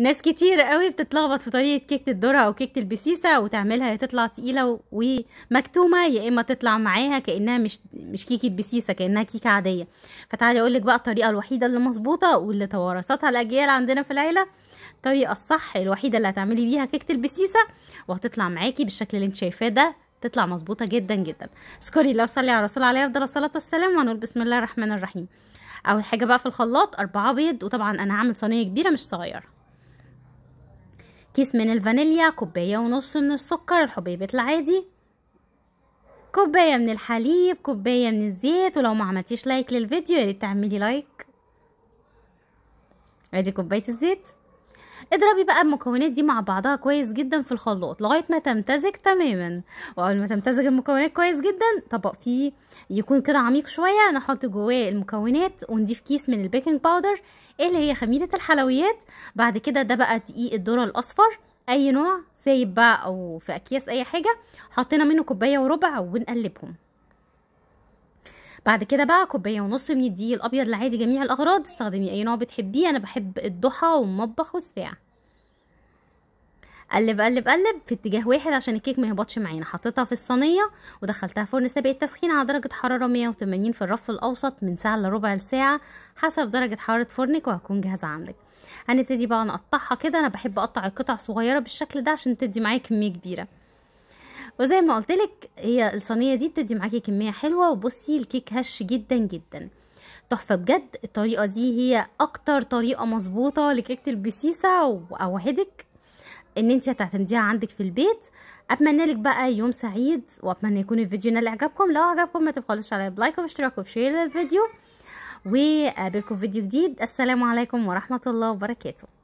ناس كتير قوي بتتلخبط في طريقه كيكه الذره او كيكه البسيسه وتعملها يا تطلع تقيله ومكتومه يا اما تطلع معاها كانها مش مش كيكه بسيسه كانها كيكه عاديه فتعالي اقول لك بقى الطريقه الوحيده اللي مظبوطه واللي توارثتها الاجيال عندنا في العيله الطريقه الصح الوحيده اللي هتعملي بيها كيكه البسيسه وهتطلع معاكي بالشكل اللي انت شايفاه ده تطلع مظبوطه جدا جدا اذكري الله صلي على الرسول عليه افضل الصلاه والسلام ونقول بسم الله الرحمن الرحيم اول حاجه بقى في الخلاط اربعه بيض وطبعا انا هعمل صينيه كبيره مش صغيره كيس من الفانيليا كوباية ونص من السكر الحبيبة العادي كوباية من الحليب كوباية من الزيت ولو ما عملتيش لايك للفيديو ياريت تعملي لايك ادي كوباية الزيت اضربي بقى المكونات دي مع بعضها كويس جدا في الخلاط لغايه ما تمتزج تماما واول ما تمتزج المكونات كويس جدا طبق فيه يكون كده عميق شويه نحط جواه المكونات ونضيف كيس من البيكنج باودر اللي هي خميره الحلويات بعد كده ده بقى دقيق الذره الاصفر اي نوع سايب بقى او في اكياس اي حاجه حطينا منه كوبايه وربع ونقلبهم بعد كده بقى كوبايه ونص من الدقيق الابيض العادي جميع الاغراض استخدمي اي نوع بتحبيه انا بحب الضحى والمطبخ والساعه قلب قلب قلب في اتجاه واحد عشان الكيك ما يهبطش معانا حطيتها في الصينيه ودخلتها فرن سابق التسخين على درجه حراره 180 في الرف الاوسط من ساعه لربع ساعه حسب درجه حراره فرنك وهتكون جاهزه عندك هنبتدي بقى نقطعها كده انا بحب اقطع القطع صغيره بالشكل ده عشان تدي معايا كميه كبيره وزي ما قلت لك هي الصينيه دي بتدي معاكي كميه حلوه وبصي الكيك هش جدا جدا تحفه بجد الطريقه دي هي اكتر طريقه مظبوطه لكيكه البسيسه واوعدك ان انت هتعتمديها عندك في البيت اتمنى لك بقى يوم سعيد واتمنى يكون الفيديو نال اعجابكم لو عجبكم ما تبخلوش عليا بلايك واشتراك وشير للفيديو وقابلكم في فيديو جديد السلام عليكم ورحمه الله وبركاته